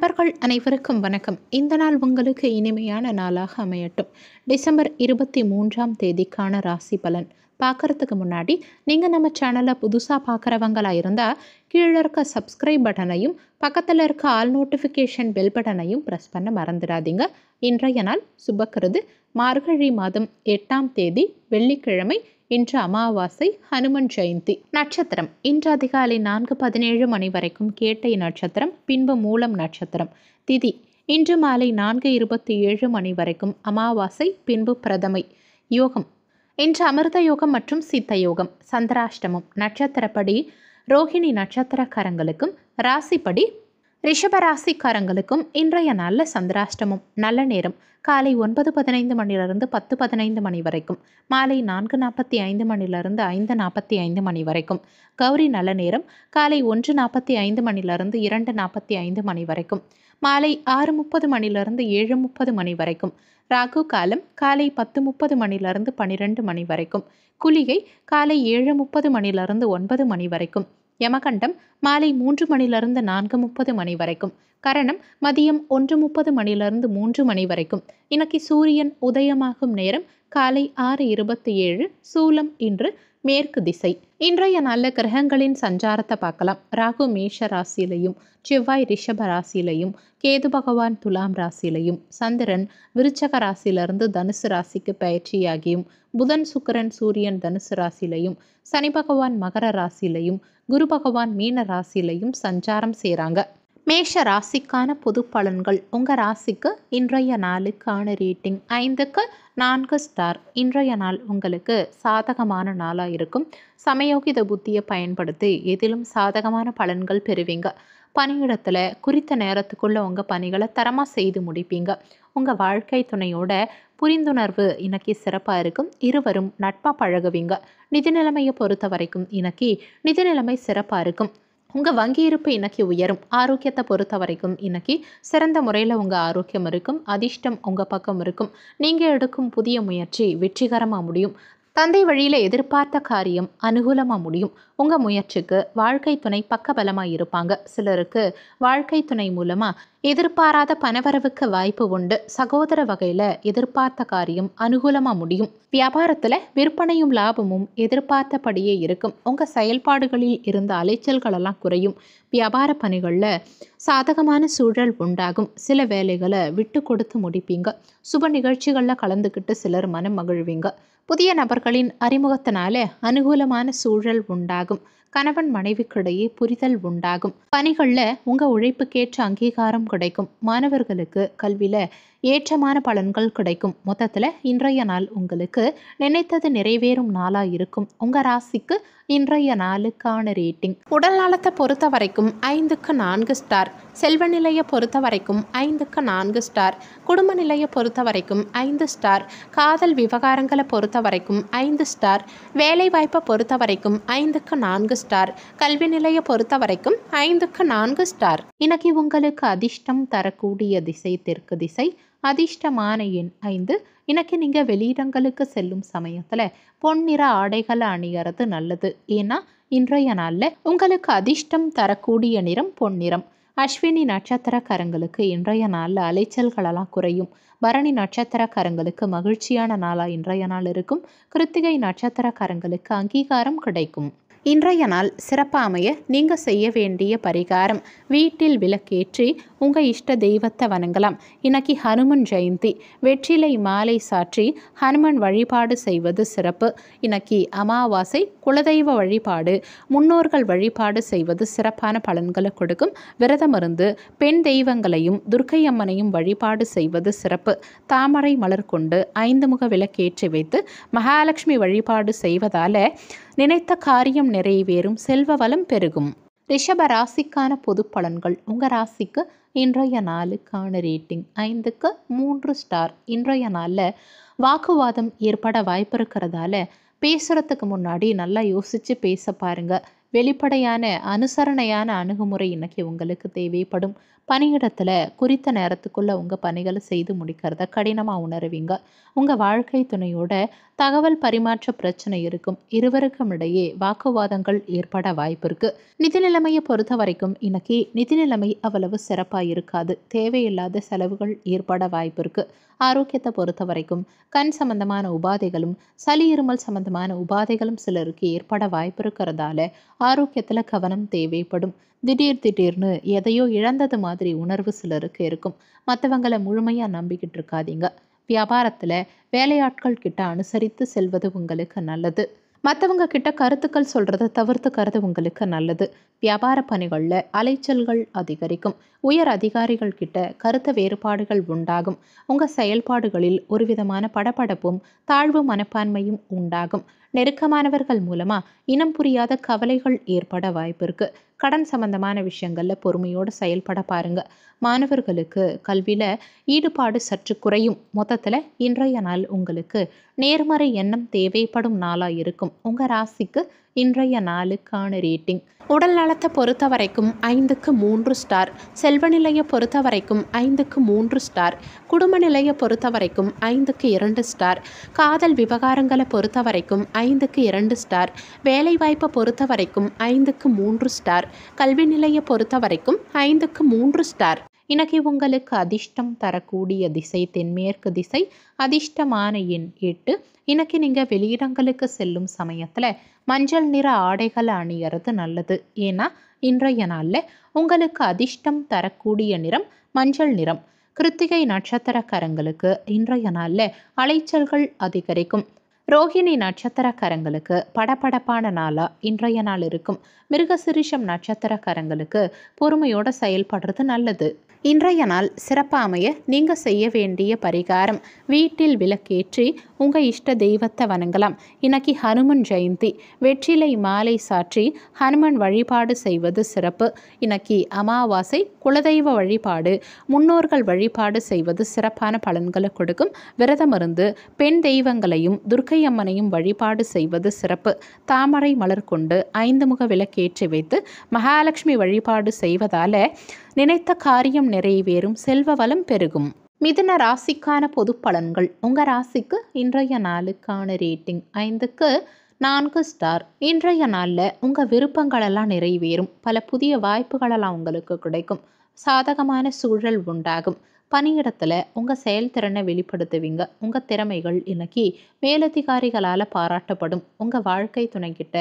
நண்பர்கள் அனைவருக்கும் வணக்கம் இந்த நாள் உங்களுக்கு இனிமையான நாளாக அமையட்டும் டிசம்பர் இருபத்தி மூன்றாம் தேதிக்கான ராசி பலன் பார்க்குறதுக்கு முன்னாடி நீங்கள் நம்ம சேனலை புதுசாக பார்க்குறவங்களா இருந்தால் கீழே இருக்க சப்ஸ்கிரைப் பட்டனையும் பக்கத்தில் இருக்க ஆல் நோட்டிஃபிகேஷன் பெல் பட்டனையும் ப்ரெஸ் பண்ண மறந்துடாதீங்க இன்றைய நாள் சுபக்கிறது மார்கழி மாதம் எட்டாம் தேதி வெள்ளிக்கிழமை இன்று அமாவாசை ஹனுமன் ஜெயந்தி நட்சத்திரம் இன்று அதிகாலை நான்கு பதினேழு மணி வரைக்கும் கேட்டை நட்சத்திரம் பின்பு மூலம் நட்சத்திரம் திதி இன்று மாலை நான்கு இருபத்தி ஏழு மணி வரைக்கும் அமாவாசை பின்பு பிரதமை யோகம் இன்று அமிர்த யோகம் மற்றும் சித்த யோகம் சந்திராஷ்டமம் நட்சத்திரப்படி ரோஹிணி நட்சத்திரக்காரங்களுக்கும் ராசிப்படி ரிஷபராசிக்காரங்களுக்கும் இன்றைய நல்ல சந்திராஷ்டமம் நல்ல நேரம் காலை ஒன்பது பதினைந்து மணிலிருந்து பத்து பதினைந்து மணி வரைக்கும் மாலை நான்கு நாற்பத்தி ஐந்து மணிலிருந்து ஐந்து நாற்பத்தி ஐந்து மணி வரைக்கும் கௌரி நல்ல நேரம் காலை ஒன்று நாற்பத்தி ஐந்து மணிலிருந்து இரண்டு நாற்பத்தி ஐந்து மணி வரைக்கும் மாலை ஆறு முப்பது மணிலிருந்து ஏழு முப்பது மணி வரைக்கும் ராகு காலம் காலை பத்து முப்பது மணிலிருந்து பன்னிரெண்டு மணி வரைக்கும் குளிகை காலை ஏழு முப்பது மணிலிருந்து ஒன்பது மணி வரைக்கும் யமகண்டம் மாலை மூன்று மணிலிருந்து நான்கு முப்பது மணி வரைக்கும் கரணம் மதியம் ஒன்று முப்பது மணிலிருந்து மூன்று மணி வரைக்கும் இன்னைக்கு சூரியன் உதயமாகும் நேரம் காலை ஆறு இருபத்தி ஏழு சூலம் இன்று மேற்கு திசை இன்றைய நல்ல கிரகங்களின் சஞ்சாரத்தை பார்க்கலாம் ராகு மேஷ ராசியிலையும் செவ்வாய் ரிஷப ராசியிலையும் கேது பகவான் துலாம் ராசியிலையும் சந்திரன் விருச்சக ராசியிலிருந்து தனுசு ராசிக்கு பயிற்சியாகியும் புதன் சுக்கரன் சூரியன் தனுசு ராசியிலையும் சனி பகவான் மகர ராசியிலையும் குரு பகவான் மீன ராசியிலையும் சஞ்சாரம் செய்கிறாங்க மேஷ ராசிக்கான பொது பலன்கள் உங்கள் ராசிக்கு இன்றைய நாளுக்கான ரேட்டிங் ஐந்துக்கு நான்கு ஸ்டார் இன்றைய நாள் உங்களுக்கு சாதகமான நாளாக இருக்கும் சமயோகித புத்தியை பயன்படுத்தி எதிலும் சாதகமான பலன்கள் பெறுவீங்க பணியிடத்தில் குறித்த நேரத்துக்குள்ளே உங்கள் பணிகளை தரமாக செய்து முடிப்பீங்க உங்கள் வாழ்க்கை துணையோட புரிந்துணர்வு இன்னைக்கு சிறப்பாக இருக்கும் இருவரும் நட்பாக பழகுவீங்க நிதி நிலைமையை பொறுத்த வரைக்கும் இன்னைக்கு நிதி நிலைமை சிறப்பாக இருக்கும் உங்கள் வங்கி இருப்பு இன்னைக்கு உயரும் ஆரோக்கியத்தை பொறுத்த வரைக்கும் இன்னைக்கு சிறந்த முறையில் உங்கள் ஆரோக்கியம் இருக்கும் அதிர்ஷ்டம் உங்கள் பக்கம் இருக்கும் நீங்கள் எடுக்கும் புதிய முயற்சி வெற்றிகரமாக முடியும் தந்தை வழியில் எதிர்பார்த்த காரியம் அனுகூலமாக முடியும் உங்கள் முயற்சிக்கு வாழ்க்கை துணை பக்கபலமாக இருப்பாங்க சிலருக்கு வாழ்க்கை துணை மூலமாக எதிர்பாராத பணவரவுக்கு வாய்ப்பு உண்டு சகோதர வகையில் எதிர்பார்த்த காரியம் அனுகூலமாக முடியும் வியாபாரத்தில் விற்பனையும் லாபமும் எதிர்பார்த்தபடியே இருக்கும் உங்கள் செயல்பாடுகளில் இருந்த அலைச்சல்களெல்லாம் குறையும் வியாபார பணிகளில் சாதகமான சூழல் உண்டாகும் சில வேலைகளை விட்டு கொடுத்து முடிப்பீங்க சுப நிகழ்ச்சிகளில் கலந்துக்கிட்டு சிலர் மனம் மகிழ்வீங்க புதிய நபர்களின் அறிமுகத்தினாலே அனுகூலமான சூழல் உண்டாகும் கணவன் மனைவிக்கிடையே புரிதல் உண்டாகும் பணிகளில் உங்கள் உழைப்புக்கேற்ற அங்கீகாரம் கிடைக்கும் மாணவர்களுக்கு கல்வியில் ஏற்றமான பலன்கள் கிடைக்கும் மொத்தத்தில் இன்றைய நாள் உங்களுக்கு நினைத்தது நிறைவேறும் நாளாக இருக்கும் உங்கள் ராசிக்கு இன்றைய நாளுக்கான ரேட்டிங் உடல் நலத்தை பொறுத்த வரைக்கும் ஐந்துக்கு நான்கு ஸ்டார் செல்வ நிலையை பொறுத்த வரைக்கும் ஐந்துக்கு நான்கு ஸ்டார் குடும்ப நிலையை பொறுத்த வரைக்கும் ஐந்து ஸ்டார் காதல் விவகாரங்களை பொறுத்த வரைக்கும் ஐந்து ஸ்டார் வேலை வாய்ப்பை பொறுத்த வரைக்கும் ஐந்துக்கு நான்கு ஸ்டார் கல்வி நிலையை பொறுத்த வரைக்கும் ஐந்துக்கு நான்கு ஸ்டார் இன்னைக்கு உங்களுக்கு அதிர்ஷ்டம் தரக்கூடிய திசை தெற்கு திசை அதிர்ஷ்டமான எண் ஐந்து இன்னைக்கு நீங்கள் வெளியிடங்களுக்கு செல்லும் சமயத்தில் பொன்னிற ஆடைகளை அணியறது நல்லது ஏன்னா இன்றைய நாளில் உங்களுக்கு அதிர்ஷ்டம் தரக்கூடிய நிறம் பொன்னிறம் அஸ்வினி நட்சத்திரக்காரங்களுக்கு இன்றைய நாளில் அலைச்சல்களெல்லாம் குறையும் பரணி நட்சத்திரக்காரங்களுக்கு மகிழ்ச்சியான நாளாக இன்றைய நாள் இருக்கும் கிருத்திகை நட்சத்திரக்காரங்களுக்கு அங்கீகாரம் கிடைக்கும் இன்றைய நாள் சிறப்பாமைய நீங்கள் செய்ய வேண்டிய பரிகாரம் வீட்டில் விளக்கேற்றி உங்கள் இஷ்ட தெய்வத்தை வணங்கலாம் இன்னைக்கு ஹனுமன் ஜெயந்தி வெற்றிலை மாலை சாற்றி ஹனுமன் வழிபாடு செய்வது சிறப்பு இன்னைக்கு அமாவாசை குலதெய்வ வழிபாடு முன்னோர்கள் வழிபாடு செய்வது சிறப்பான பலன்களை கொடுக்கும் விரதம் இருந்து பெண் தெய்வங்களையும் துர்க்கை அம்மனையும் வழிபாடு செய்வது சிறப்பு தாமரை மலர் கொண்டு ஐந்து முக விளக்கேற்றி வைத்து மகாலட்சுமி வழிபாடு செய்வதால் நினைத்த காரியம் நிறைவேறும் செல்வ வளம் பெருகும் ரிஷப ராசிக்கான பொது பலன்கள் உங்கள் ராசிக்கு இன்றைய நாளுக்கான ரேட்டிங் ஐந்துக்கு மூன்று ஸ்டார் இன்றைய நாளில் வாக்குவாதம் ஏற்பட வாய்ப்பு இருக்கிறதால பேசுகிறதுக்கு முன்னாடி நல்லா யோசித்து பேச பாருங்கள் வெளிப்படையான அனுசரணையான அணுகுமுறை இன்னைக்கு உங்களுக்கு தேவைப்படும் பணியிடத்தில் குறித்த நேரத்துக்குள்ளே உங்கள் பணிகளை செய்து முடிக்கிறத கடினமாக உணர்வீங்க உங்கள் வாழ்க்கை துணையோட தகவல் பரிமாற்ற பிரச்சனை இருக்கும் இருவருக்கும் இடையே வாக்குவாதங்கள் ஏற்பட வாய்ப்பு இருக்குது நிதி நிலைமையை பொறுத்த வரைக்கும் இன்னைக்கு நிதி நிலைமை அவ்வளவு சிறப்பாக இருக்காது தேவையில்லாத செலவுகள் ஏற்பட வாய்ப்பு இருக்குது ஆரோக்கியத்தை பொறுத்த வரைக்கும் கண் சம்பந்தமான உபாதைகளும் சளி இருமல் சம்பந்தமான உபாதைகளும் சிலருக்கு ஏற்பட வாய்ப்பு இருக்கிறதால ஆரோக்கியத்தில் கவனம் தேவைப்படும் திடீர் திடீர்னு எதையோ இழந்தது மாதிரி உணர்வு சிலருக்கு இருக்கும் மற்றவங்களை முழுமையாக நம்பிக்கிட்டு இருக்காதீங்க வியாபாரத்தில் வேலையாட்கள் கிட்ட அனுசரித்து செல்வது உங்களுக்கு நல்லது மற்றவங்க கிட்ட கருத்துக்கள் சொல்கிறத தவிர்த்துக்கிறது உங்களுக்கு நல்லது வியாபார பணிகளில் அலைச்சல்கள் அதிகரிக்கும் உயர் அதிகாரிகள் கிட்ட கருத்து வேறுபாடுகள் உண்டாகும் உங்கள் செயல்பாடுகளில் ஒரு விதமான படபடப்பும் தாழ்வு மனப்பான்மையும் உண்டாகும் நெருக்கமானவர்கள் மூலமாக இனம் புரியாத கவலைகள் ஏற்பட வாய்ப்பு இருக்குது கடன் சம்பந்தமான விஷயங்களில் பொறுமையோடு செயல்பட பாருங்கள் மாணவர்களுக்கு கல்வியில் ஈடுபாடு சற்று குறையும் மொத்தத்தில் இன்றைய நாள் உங்களுக்கு நேர்மறை எண்ணம் தேவைப்படும் நாளாக இருக்கும் உங்கள் ராசிக்கு இன்றைய நாளுக்கான ரேட்டிங் உடல் நலத்தை பொறுத்த வரைக்கும் ஐந்துக்கு மூன்று ஸ்டார் செல்வ நிலையை பொறுத்த வரைக்கும் ஐந்துக்கு மூன்று ஸ்டார் குடும்ப நிலையை பொறுத்த வரைக்கும் ஐந்துக்கு இரண்டு ஸ்டார் காதல் விவகாரங்களை பொறுத்த வரைக்கும் ஐந்துக்கு இரண்டு ஸ்டார் வேலைவாய்ப்பை பொறுத்த வரைக்கும் ஐந்துக்கு மூன்று ஸ்டார் கல்வி நிலையை பொறுத்த வரைக்கும் ஐந்துக்கு மூன்று ஸ்டார் இன்னைக்கு உங்களுக்கு அதிர்ஷ்டம் தரக்கூடிய திசை தென்மேற்கு திசை அதிர்ஷ்டமான எண் எட்டு இன்னைக்கு நீங்கள் வெளியிடங்களுக்கு செல்லும் சமயத்தில் மஞ்சள் நிற ஆடைகளை அணியறது நல்லது ஏன்னா இன்றைய நாளில் உங்களுக்கு அதிர்ஷ்டம் தரக்கூடிய நிறம் மஞ்சள் நிறம் கிருத்திகை நட்சத்திரக்காரங்களுக்கு இன்றைய நாளில் அலைச்சல்கள் அதிகரிக்கும் ரோஹிணி நட்சத்திரக்காரங்களுக்கு படபடப்பான நாளாக இன்றைய நாள் இருக்கும் மிருகசிரிஷம் நட்சத்திரக்காரங்களுக்கு பொறுமையோடு செயல்படுறது நல்லது இன்றைய நாள் சிறப்பாமைய நீங்கள் செய்ய வேண்டிய பரிகாரம் வீட்டில் விளக்கேற்றி உங்கள் இஷ்ட தெய்வத்தை வணங்கலாம் இன்னைக்கு ஹனுமன் ஜெயந்தி வெற்றிலை மாலை சாற்றி ஹனுமன் வழிபாடு செய்வது சிறப்பு இன்னைக்கு அமாவாசை குலதெய்வ வழிபாடு முன்னோர்கள் வழிபாடு செய்வது சிறப்பான பலன்களை கொடுக்கும் விரதம் இருந்து பெண் தெய்வங்களையும் துர்க்கை அம்மனையும் வழிபாடு செய்வது சிறப்பு தாமரை மலர் கொண்டு ஐந்து முக விளக்கேற்றி வைத்து மகாலட்சுமி வழிபாடு செய்வதால் நினைத்த காரியம் நிறைவேறும் செல்வ வளம் பெருகும் மிதுன ராசிக்கான பொது பலன்கள் உங்கள் ராசிக்கு இன்றைய நாளுக்கான ரேட்டிங் ஐந்துக்கு நான்கு ஸ்டார் இன்றைய நாளில் உங்கள் விருப்பங்களெல்லாம் நிறைவேறும் பல புதிய வாய்ப்புகளெல்லாம் உங்களுக்கு கிடைக்கும் சாதகமான சூழல் உண்டாகும் பணியிடத்தில் உங்கள் செயல்திறனை வெளிப்படுத்துவீங்க உங்கள் திறமைகள் இன்னைக்கு மேலதிகாரிகளால் பாராட்டப்படும் உங்கள் வாழ்க்கை துணைக்கிட்ட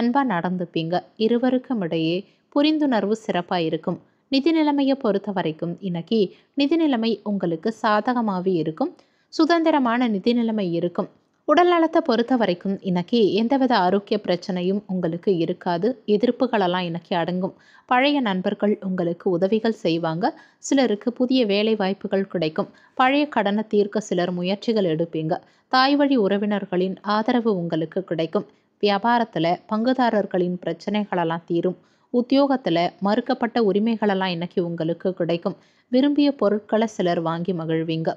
அன்பாக நடந்துப்பீங்க இருவருக்கும் இடையே புரிந்துணர்வு சிறப்பாக இருக்கும் நிதி நிலைமையை பொறுத்த வரைக்கும் இன்னைக்கு நிதி நிலைமை உங்களுக்கு சாதகமாகவே இருக்கும் சுதந்திரமான நிதி நிலைமை இருக்கும் உடல் நலத்தை பொறுத்த வரைக்கும் இன்னைக்கு எந்தவித ஆரோக்கிய பிரச்சனையும் உங்களுக்கு இருக்காது எதிர்ப்புகளெல்லாம் இன்னைக்கு அடங்கும் பழைய நண்பர்கள் உங்களுக்கு உதவிகள் செய்வாங்க சிலருக்கு புதிய வேலை வாய்ப்புகள் கிடைக்கும் பழைய கடனை தீர்க்க சிலர் முயற்சிகள் எடுப்பீங்க தாய் வழி உறவினர்களின் ஆதரவு உங்களுக்கு கிடைக்கும் வியாபாரத்தில் பங்குதாரர்களின் பிரச்சனைகளெல்லாம் தீரும் உத்தியோகத்தில் மறுக்கப்பட்ட உரிமைகளெல்லாம் இன்றைக்கி உங்களுக்கு கிடைக்கும் விரும்பிய பொருட்களை சிலர் வாங்கி மகிழ்வீங்க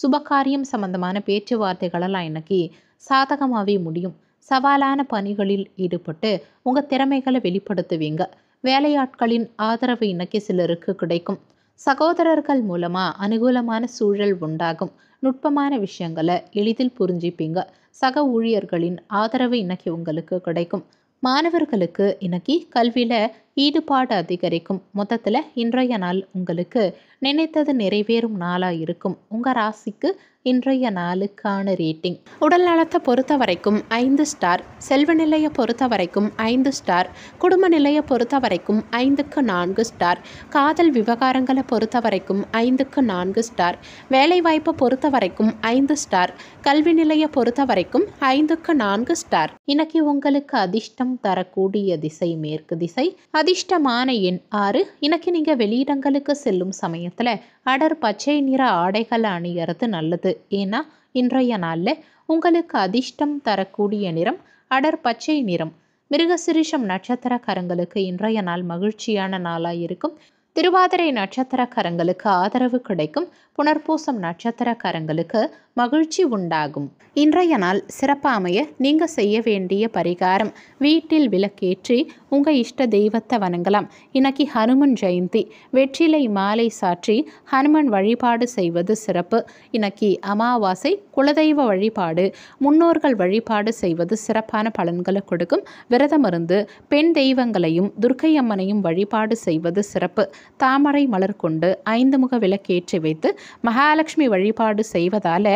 சுபகாரியம் சம்பந்தமான பேச்சுவார்த்தைகளெல்லாம் இன்றைக்கி சாதகமாகவே முடியும் சவாலான பணிகளில் ஈடுபட்டு உங்கள் திறமைகளை வெளிப்படுத்துவீங்க வேலையாட்களின் ஆதரவு இன்னைக்கு சிலருக்கு கிடைக்கும் சகோதரர்கள் மூலமாக அனுகூலமான சூழல் உண்டாகும் நுட்பமான விஷயங்களை எளிதில் புரிஞ்சிப்பீங்க சக ஊழியர்களின் ஆதரவு இன்னைக்கு உங்களுக்கு கிடைக்கும் மாணவர்களுக்கு இன்னைக்கு கல்வியில் ஈடுபாடு அதிகரிக்கும் மொத்தத்தில் இன்றைய நாள் உங்களுக்கு நினைத்தது நிறைவேறும் நாளாக இருக்கும் உங்கள் ராசிக்கு இன்றைய நாளுக்கான ரேட்டிங் உடல் நலத்தை பொறுத்த வரைக்கும் ஐந்து ஸ்டார் செல்வ நிலையை பொறுத்த வரைக்கும் ஐந்து ஸ்டார் குடும்ப நிலையை பொறுத்த வரைக்கும் ஐந்துக்கு நான்கு ஸ்டார் காதல் விவகாரங்களை பொறுத்த வரைக்கும் ஐந்துக்கு நான்கு ஸ்டார் வேலைவாய்ப்பை பொறுத்த வரைக்கும் ஐந்து ஸ்டார் கல்வி நிலையை பொறுத்த வரைக்கும் ஐந்துக்கு நான்கு ஸ்டார் இன்னைக்கு உங்களுக்கு அதிர்ஷ்டம் தரக்கூடிய திசை மேற்கு திசை அதிர்ஷ்டமான எண் ஆறு இன்னைக்கு நீங்கள் வெளியிடங்களுக்கு செல்லும் சமயத்தில் அடர் பச்சை நிற ஆடைகளை அணிகிறது நல்லது ஏன்னா இன்றைய நாளில் உங்களுக்கு அதிர்ஷ்டம் தரக்கூடிய நிறம் அடர் பச்சை நிறம் மிருகசிரிஷம் நட்சத்திரக்காரங்களுக்கு இன்றைய நாள் மகிழ்ச்சியான நாளாக இருக்கும் திருவாதிரை நட்சத்திரக்காரங்களுக்கு ஆதரவு கிடைக்கும் புனர்பூசம் நட்சத்திரக்காரங்களுக்கு மகிழ்ச்சி உண்டாகும் இன்றைய நாள் சிறப்பாமைய நீங்கள் செய்ய வேண்டிய பரிகாரம் வீட்டில் விளக்கேற்றி உங்கள் இஷ்ட தெய்வத்தை வணங்கலாம் இன்னைக்கு ஹனுமன் ஜெயந்தி வெற்றிலை மாலை சாற்றி ஹனுமன் வழிபாடு செய்வது சிறப்பு இன்னைக்கு அமாவாசை குலதெய்வ வழிபாடு முன்னோர்கள் வழிபாடு செய்வது சிறப்பான பலன்களை கொடுக்கும் விரதம் இருந்து பெண் தெய்வங்களையும் துர்க்கை அம்மனையும் வழிபாடு செய்வது சிறப்பு தாமரை மலர் கொண்டு ஐந்து முக விளக்கேற்றி வைத்து மகாலட்சுமி வழிபாடு செய்வதால்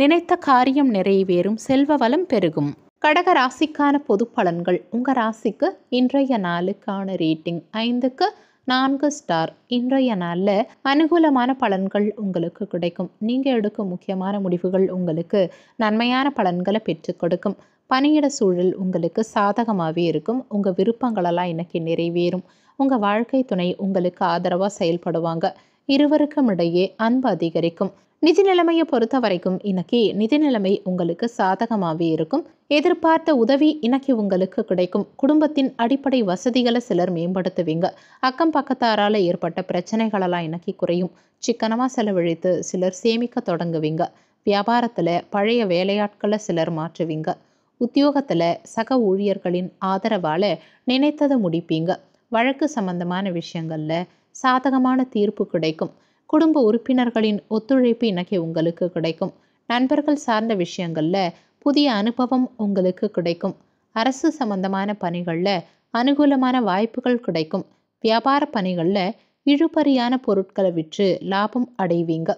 நினைத்த காரியம் நிறைவேறும் செல்வ வளம் பெருகும் கடக ராசிக்கான பொது பலன்கள் உங்கள் ராசிக்கு இன்றைய நாளுக்கான ரேட்டிங் ஐந்துக்கு நான்கு ஸ்டார் இன்றைய நாளில் அனுகூலமான பலன்கள் உங்களுக்கு கிடைக்கும் நீங்கள் எடுக்கும் முக்கியமான முடிவுகள் உங்களுக்கு நன்மையான பலன்களை பெற்றுக் கொடுக்கும் பணியிட சூழல் உங்களுக்கு சாதகமாகவே இருக்கும் உங்கள் விருப்பங்களெல்லாம் இன்னைக்கு நிறைவேறும் உங்கள் வாழ்க்கை துணை உங்களுக்கு ஆதரவாக செயல்படுவாங்க இருவருக்கும் இடையே அன்பு அதிகரிக்கும் நிதி நிலைமையை பொறுத்த வரைக்கும் இன்னைக்கு நிதி நிலைமை உங்களுக்கு சாதகமாகவே இருக்கும் எதிர்பார்த்த உதவி இன்னைக்கு உங்களுக்கு கிடைக்கும் குடும்பத்தின் அடிப்படை வசதிகளை சிலர் மேம்படுத்துவீங்க அக்கம் பக்கத்தாரால் ஏற்பட்ட பிரச்சனைகளெல்லாம் இன்னைக்கு குறையும் சிக்கனமாக செலவழித்து சிலர் சேமிக்க தொடங்குவீங்க வியாபாரத்தில் பழைய வேலையாட்களை சிலர் மாற்றுவீங்க உத்தியோகத்தில் சக ஊழியர்களின் ஆதரவால் நினைத்ததை முடிப்பீங்க வழக்கு சம்பந்தமான விஷயங்களில் சாதகமான தீர்ப்பு கிடைக்கும் குடும்ப உறுப்பினர்களின் ஒத்துழைப்பு இன்னைக்கு உங்களுக்கு கிடைக்கும் நண்பர்கள் சார்ந்த விஷயங்களில் புதிய அனுபவம் உங்களுக்கு கிடைக்கும் அரசு சம்பந்தமான பணிகளில் அனுகூலமான வாய்ப்புகள் கிடைக்கும் வியாபார பணிகளில் இழுபறியான பொருட்களை விற்று லாபம் அடைவீங்க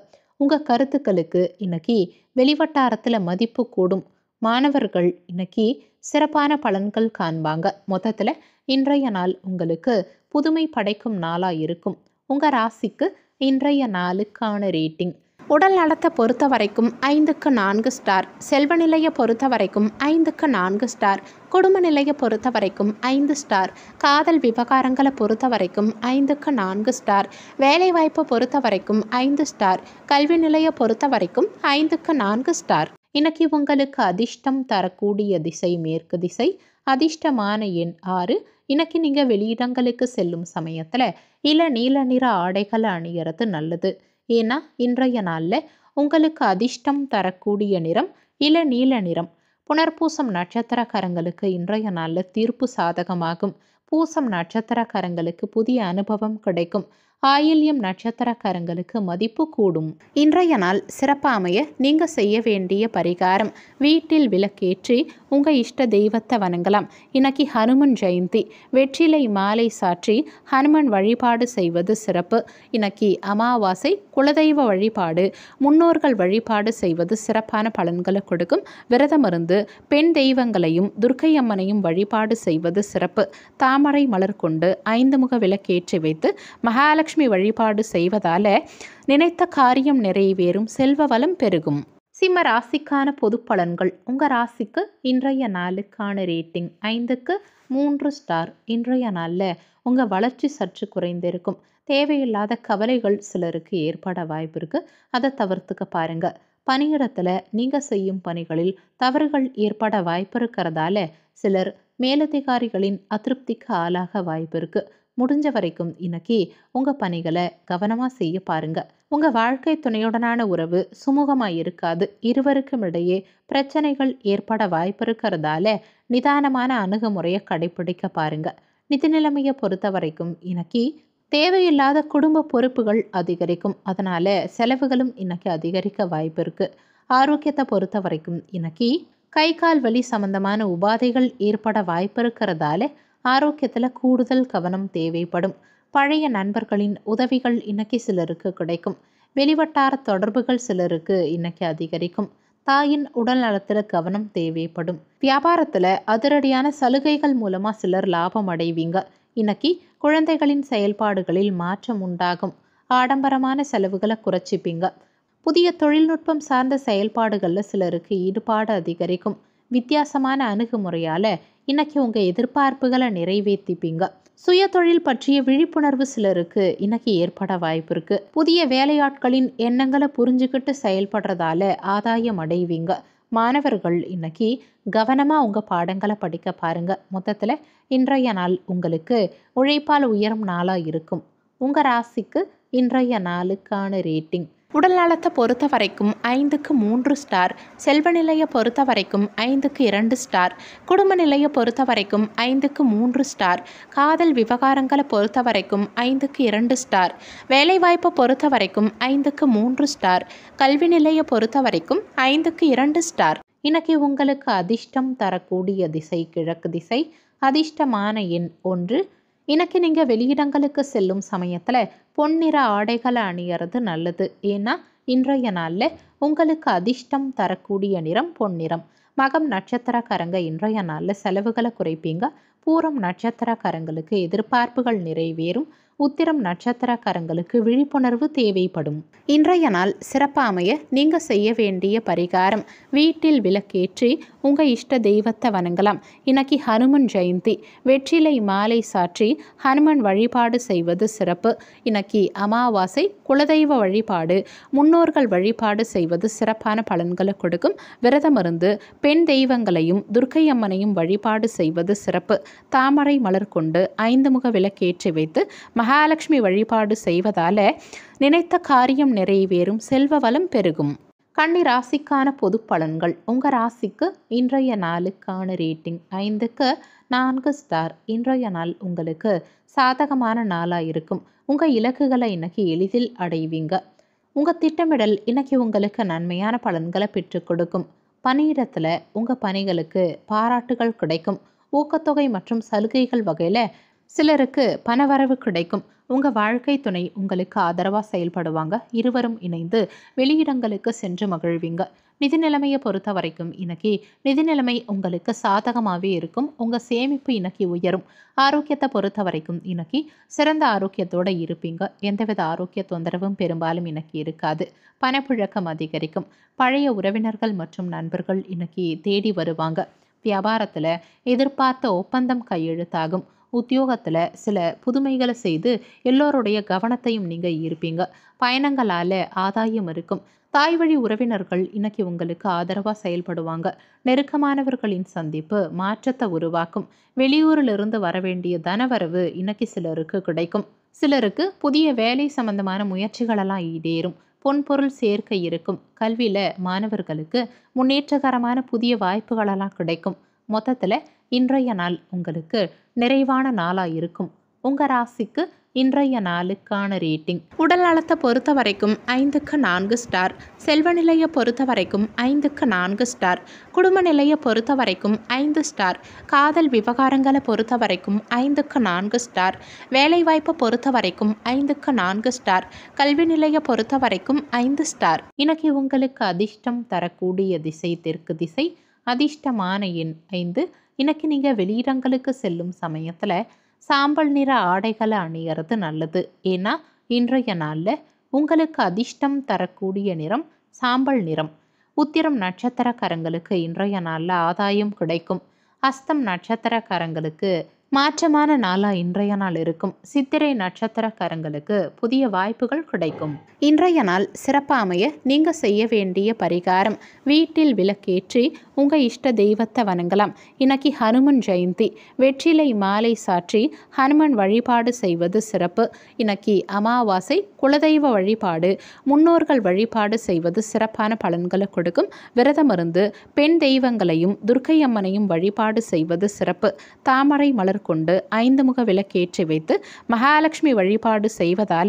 உங்கள் கருத்துக்களுக்கு இன்னைக்கு வெளிவட்டாரத்தில் மதிப்பு கூடும் மாணவர்கள் இன்னைக்கு சிறப்பான பலன்கள் காண்பாங்க மொத்தத்தில் இன்றைய நாள் உங்களுக்கு புதுமை படைக்கும் நாளாக இருக்கும் உங்கள் ராசிக்கு இன்றைய நாளுக்கான ரேட்டிங் உடல் நலத்தை பொறுத்த வரைக்கும் ஐந்துக்கு நான்கு ஸ்டார் செல்வ நிலையை பொறுத்த வரைக்கும் ஐந்துக்கு நான்கு ஸ்டார் குடும்ப நிலையை பொறுத்த வரைக்கும் ஐந்து ஸ்டார் காதல் விவகாரங்களை பொறுத்த வரைக்கும் ஐந்துக்கு நான்கு ஸ்டார் வேலைவாய்ப்பை பொறுத்த வரைக்கும் ஐந்து ஸ்டார் கல்வி நிலையை பொறுத்த வரைக்கும் ஐந்துக்கு நான்கு ஸ்டார் இன்னைக்கு உங்களுக்கு அதிர்ஷ்டம் தரக்கூடிய திசை மேற்கு திசை அதிர்ஷ்டமான எண் ஆறு இன்னைக்கு நீங்கள் வெளியிடங்களுக்கு செல்லும் சமயத்தில் இள நீல நிற ஆடைகளை அணியறது நல்லது ஏன்னா இன்றைய நாளில் உங்களுக்கு அதிர்ஷ்டம் தரக்கூடிய நிறம் இள நீல நிறம் புனர்பூசம் நட்சத்திரக்காரங்களுக்கு இன்றைய நாளில் தீர்ப்பு சாதகமாகும் பூசம் நட்சத்திரக்காரங்களுக்கு புதிய அனுபவம் கிடைக்கும் ஆயில்யம் நட்சத்திரக்காரங்களுக்கு மதிப்பு கூடும் இன்றைய நாள் சிறப்பாமைய நீங்க செய்ய வேண்டிய பரிகாரம் வீட்டில் விளக்கேற்றி உங்க இஷ்ட தெய்வத்தை வணங்கலாம் இன்னைக்கு ஹனுமன் ஜெயந்தி வெற்றிலை மாலை சாற்றி ஹனுமன் வழிபாடு செய்வது சிறப்பு இன்னைக்கு அமாவாசை குலதெய்வ வழிபாடு முன்னோர்கள் வழிபாடு செய்வது சிறப்பான பலன்களை கொடுக்கும் விரதம் பெண் தெய்வங்களையும் துர்க்கை அம்மனையும் வழிபாடு செய்வது சிறப்பு தாமரை மலர் கொண்டு ஐந்து முக விளக்கேற்றி வைத்து மகாலட்சுமி மகாலட்சுமி வழிபாடு செய்வதால நினைத்த காரியம் நிறைவேறும் செல்வ வளம் பெருகும் சிம்ம ராசிக்கான பொது பலன்கள் உங்கள் ராசிக்கு இன்றைய நாளுக்கான ரேட்டிங் ஐந்துக்கு மூன்று ஸ்டார் இன்றைய நாளில் உங்கள் வளர்ச்சி சற்று குறைந்திருக்கும் தேவையில்லாத கவலைகள் சிலருக்கு ஏற்பட வாய்ப்பு இருக்குது அதை தவிர்த்துக்க பாருங்கள் பணியிடத்தில் நீங்கள் செய்யும் பணிகளில் தவறுகள் ஏற்பட வாய்ப்பு இருக்கிறதால சிலர் மேலதிகாரிகளின் அதிருப்திக்கு ஆளாக வாய்ப்பு இருக்குது முடிஞ்ச வரைக்கும் இன்னைக்கு உங்கள் பணிகளை கவனமாக செய்ய பாருங்கள் உங்கள் வாழ்க்கை துணையுடனான உறவு சுமூகமாக இருக்காது இருவருக்கும் இடையே பிரச்சனைகள் ஏற்பட வாய்ப்பு இருக்கிறதால நிதானமான அணுகுமுறையை கடைபிடிக்க பாருங்கள் நிதி நிலைமையை பொறுத்த வரைக்கும் இன்னைக்கு தேவையில்லாத குடும்ப பொறுப்புகள் அதிகரிக்கும் அதனால் செலவுகளும் இன்னைக்கு அதிகரிக்க வாய்ப்பு இருக்குது ஆரோக்கியத்தை பொறுத்த வரைக்கும் இன்னைக்கு கை கால் வலி சம்பந்தமான உபாதைகள் ஏற்பட வாய்ப்பு இருக்கிறதால ஆரோக்கியத்தில் கூடுதல் கவனம் தேவைப்படும் பழைய நண்பர்களின் உதவிகள் இன்னைக்கு சிலருக்கு கிடைக்கும் வெளிவட்டார தொடர்புகள் சிலருக்கு இன்னைக்கு அதிகரிக்கும் தாயின் உடல் நலத்தில் கவனம் தேவைப்படும் வியாபாரத்தில் அதிரடியான சலுகைகள் மூலமாக சிலர் லாபம் அடைவீங்க இன்னைக்கு குழந்தைகளின் செயல்பாடுகளில் மாற்றம் உண்டாகும் ஆடம்பரமான செலவுகளை குறைச்சிப்பீங்க புதிய தொழில்நுட்பம் சார்ந்த செயல்பாடுகளில் சிலருக்கு ஈடுபாடு அதிகரிக்கும் வித்தியாசமான அணுகுமுறையால் இன்னைக்கு உங்கள் எதிர்பார்ப்புகளை நிறைவேற்றிப்பீங்க சுய தொழில் பற்றிய விழிப்புணர்வு சிலருக்கு இன்னைக்கு ஏற்பட வாய்ப்பு இருக்கு புதிய வேலையாட்களின் எண்ணங்களை புரிஞ்சுக்கிட்டு செயல்படுறதால ஆதாயம் அடைவீங்க மாணவர்கள் இன்னைக்கு கவனமாக உங்கள் பாடங்களை படிக்க பாருங்கள் மொத்தத்தில் இன்றைய நாள் உங்களுக்கு உழைப்பால் உயரும் நாளாக இருக்கும் உங்கள் ராசிக்கு இன்றைய நாளுக்கான ரேட்டிங் உடல்நலத்தை பொறுத்த வரைக்கும் ஐந்துக்கு மூன்று ஸ்டார் செல்வ நிலையை பொறுத்த வரைக்கும் ஐந்துக்கு இரண்டு ஸ்டார் குடும்ப நிலையை பொறுத்த வரைக்கும் ஐந்துக்கு மூன்று ஸ்டார் காதல் விவகாரங்களை பொறுத்த வரைக்கும் ஐந்துக்கு இரண்டு ஸ்டார் வேலைவாய்ப்பை பொறுத்த வரைக்கும் ஐந்துக்கு மூன்று ஸ்டார் கல்வி நிலையை பொறுத்த வரைக்கும் ஐந்துக்கு இரண்டு ஸ்டார் இன்னைக்கு உங்களுக்கு அதிர்ஷ்டம் தரக்கூடிய திசை கிழக்கு திசை அதிர்ஷ்டமான எண் ஒன்று இன்னைக்கு நீங்கள் வெளியிடங்களுக்கு செல்லும் சமயத்தில் பொன்னிற ஆடைகளை அணியறது நல்லது ஏன்னா இன்றைய நாளில் உங்களுக்கு அதிர்ஷ்டம் தரக்கூடிய நிறம் பொன்னிறம் மகம் நட்சத்திரக்காரங்க இன்றைய நாளில் செலவுகளை குறைப்பீங்க பூரம் நட்சத்திரக்காரங்களுக்கு எதிர்பார்ப்புகள் நிறைவேறும் உத்திரம் நட்சத்திரக்காரங்களுக்கு விழிப்புணர்வு தேவைப்படும் இன்றைய நாள் சிறப்பாமைய நீங்கள் செய்ய வேண்டிய பரிகாரம் வீட்டில் விளக்கேற்றி உங்க இஷ்ட தெய்வத்தை வணங்கலாம் இன்னைக்கு ஹனுமன் ஜெயந்தி வெற்றிலை மாலை சாற்றி ஹனுமன் வழிபாடு செய்வது சிறப்பு இன்னைக்கு அமாவாசை குலதெய்வ வழிபாடு முன்னோர்கள் வழிபாடு செய்வது சிறப்பான பலன்களை கொடுக்கும் விரதம் இருந்து பெண் தெய்வங்களையும் துர்க்கை அம்மனையும் வழிபாடு செய்வது சிறப்பு தாமரை மலர் கொண்டு ஐந்து முக விளக்கேற்றி வைத்து மகாலட்சுமி வழிபாடு செய்வதால நினைத்த காரியம் நிறைவேறும் செல்வ வளம் பெருகும் கன்னி ராசிக்கான பொது பலன்கள் உங்கள் ராசிக்கு இன்றைய நாளுக்கான ரேட்டிங் ஐந்துக்கு நான்கு ஸ்டார் இன்றைய நாள் உங்களுக்கு சாதகமான நாளாக இருக்கும் உங்கள் இலக்குகளை இன்னைக்கு எளிதில் அடைவீங்க உங்கள் திட்டமிடல் இன்னைக்கு உங்களுக்கு நன்மையான பலன்களை பெற்றுக் கொடுக்கும் பணியிடத்தில் உங்கள் பணிகளுக்கு பாராட்டுகள் கிடைக்கும் ஊக்கத்தொகை மற்றும் சலுகைகள் வகையில் சிலருக்கு பணவரவு கிடைக்கும் உங்கள் வாழ்க்கை துணை உங்களுக்கு ஆதரவாக செயல்படுவாங்க இருவரும் இணைந்து வெளியிடங்களுக்கு சென்று மகிழ்வீங்க நிதி நிலைமையை பொறுத்த வரைக்கும் இன்னைக்கு நிதி நிலைமை உங்களுக்கு சாதகமாகவே இருக்கும் உங்கள் சேமிப்பு இன்னைக்கு உயரும் ஆரோக்கியத்தை பொறுத்த வரைக்கும் இன்னைக்கு சிறந்த ஆரோக்கியத்தோடு இருப்பீங்க எந்தவித ஆரோக்கிய தொந்தரவும் பெரும்பாலும் இன்னைக்கு இருக்காது பணப்புழக்கம் அதிகரிக்கும் பழைய உறவினர்கள் மற்றும் நண்பர்கள் இன்னைக்கு தேடி வருவாங்க வியாபாரத்தில் எதிர்பார்த்த ஒப்பந்தம் கையெழுத்தாகும் உத்தியோகத்தில் சில புதுமைகளை செய்து எல்லோருடைய கவனத்தையும் நீங்கள் ஈர்ப்பீங்க பயணங்களால் ஆதாயம் இருக்கும் தாய் வழி உறவினர்கள் இன்னைக்கு உங்களுக்கு ஆதரவாக செயல்படுவாங்க நெருக்கமானவர்களின் சந்திப்பு மாற்றத்தை உருவாக்கும் வெளியூரிலிருந்து வரவேண்டிய தனவரவு இன்னைக்கு சிலருக்கு கிடைக்கும் சிலருக்கு புதிய வேலை சம்பந்தமான முயற்சிகளெல்லாம் ஈடேறும் பொன்பொருள் சேர்க்கை இருக்கும் கல்வியில் மாணவர்களுக்கு முன்னேற்றகரமான புதிய வாய்ப்புகளெல்லாம் கிடைக்கும் மொத்தத்தில் இன்றைய நாள் உங்களுக்கு நிறைவான நாளாக இருக்கும் உங்கள் ராசிக்கு இன்றைய நாளுக்கான ரேட்டிங் உடல் நலத்தை பொறுத்த வரைக்கும் ஐந்துக்கு நான்கு ஸ்டார் செல்வ நிலையை பொறுத்த வரைக்கும் ஐந்துக்கு நான்கு ஸ்டார் குடும்ப நிலையை பொறுத்த வரைக்கும் ஐந்து ஸ்டார் காதல் விவகாரங்களை பொறுத்த வரைக்கும் ஐந்துக்கு நான்கு ஸ்டார் வேலைவாய்ப்பை பொறுத்த வரைக்கும் ஐந்துக்கு நான்கு ஸ்டார் கல்வி நிலையை பொறுத்த வரைக்கும் ஐந்து ஸ்டார் இன்னைக்கு உங்களுக்கு அதிர்ஷ்டம் தரக்கூடிய திசை தெற்கு திசை அதிர்ஷ்டமான எண் ஐந்து இன்னைக்கு நீங்கள் வெளியிடங்களுக்கு செல்லும் சமயத்தில் சாம்பல் நிற ஆடைகளை அணியறது நல்லது ஏன்னா இன்றைய நாளில் உங்களுக்கு அதிர்ஷ்டம் தரக்கூடிய நிறம் சாம்பல் நிறம் உத்திரம் நட்சத்திரக்காரங்களுக்கு இன்றைய நாளில் ஆதாயம் கிடைக்கும் அஸ்தம் நட்சத்திரக்காரங்களுக்கு மாற்றமான நாளாக இன்றைய நாள் இருக்கும் சித்திரை நட்சத்திரக்காரங்களுக்கு புதிய வாய்ப்புகள் கிடைக்கும் இன்றைய நாள் சிறப்பாமைய நீங்கள் செய்ய வேண்டிய பரிகாரம் வீட்டில் விளக்கேற்றி உங்கள் இஷ்ட தெய்வத்தை வணங்கலாம் இன்னைக்கு ஹனுமன் ஜெயந்தி வெற்றிலை மாலை சாற்றி ஹனுமன் வழிபாடு செய்வது சிறப்பு இன்னைக்கு அமாவாசை குலதெய்வ வழிபாடு முன்னோர்கள் வழிபாடு செய்வது சிறப்பான பலன்களை கொடுக்கும் விரதம் இருந்து பெண் தெய்வங்களையும் துர்க்கை அம்மனையும் வழிபாடு செய்வது சிறப்பு தாமரை மலர் கொண்டு ஐந்து முக விளக்கேற்றி வைத்து மகாலட்சுமி வழிபாடு செய்வதால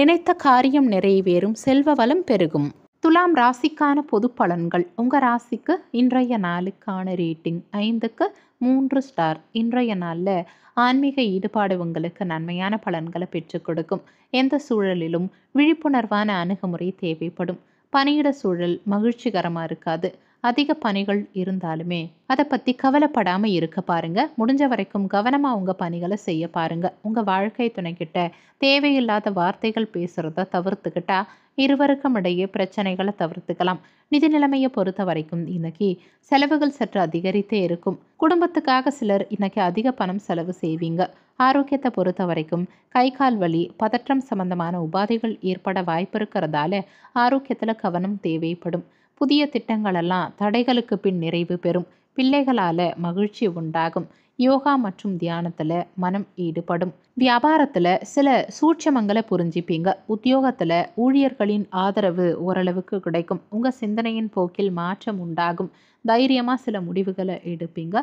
நினைத்த காரியம் நிறைவேறும் செல்வ வளம் பெருகும் துலாம் ராசிக்கான பொது பலன்கள் உங்கள் ராசிக்கு இன்றைய நாளுக்கான ரேட்டிங் ஐந்துக்கு மூன்று ஸ்டார் இன்றைய நாளில் ஆன்மீக ஈடுபாடு உங்களுக்கு நன்மையான பலன்களை பெற்றுக் கொடுக்கும் எந்த சூழலிலும் விழிப்புணர்வான அணுகுமுறை தேவைப்படும் பணியிட சூழல் மகிழ்ச்சிகரமாக இருக்காது அதிக பணிகள் இருந்தாலுமே அதை பற்றி கவலைப்படாமல் இருக்க பாருங்க முடிஞ்ச வரைக்கும் கவனமாக உங்கள் பணிகளை செய்ய பாருங்க உங்கள் வாழ்க்கை துணைக்கிட்ட தேவையில்லாத வார்த்தைகள் பேசுகிறத தவிர்த்துக்கிட்டா இருவருக்கும் இடையே பிரச்சனைகளை தவிர்த்துக்கலாம் நிதி நிலைமையை பொறுத்த வரைக்கும் இன்னைக்கு செலவுகள் சற்று அதிகரித்தே இருக்கும் குடும்பத்துக்காக சிலர் இன்னைக்கு அதிக பணம் செலவு செய்வீங்க ஆரோக்கியத்தை பொறுத்த வரைக்கும் கை கால் வலி பதற்றம் சம்பந்தமான உபாதைகள் ஏற்பட வாய்ப்பு இருக்கிறதால ஆரோக்கியத்தில் கவனம் தேவைப்படும் புதிய திட்டங்களெல்லாம் தடைகளுக்கு பின் நிறைவு பெறும் பிள்ளைகளால் மகிழ்ச்சி உண்டாகும் யோகா மற்றும் தியானத்தில் மனம் ஈடுபடும் வியாபாரத்தில் சில சூட்சமங்களை புரிஞ்சிப்பீங்க உத்தியோகத்தில் ஊழியர்களின் ஆதரவு ஓரளவுக்கு கிடைக்கும் உங்கள் சிந்தனையின் போக்கில் மாற்றம் உண்டாகும் தைரியமாக சில முடிவுகளை எடுப்பீங்க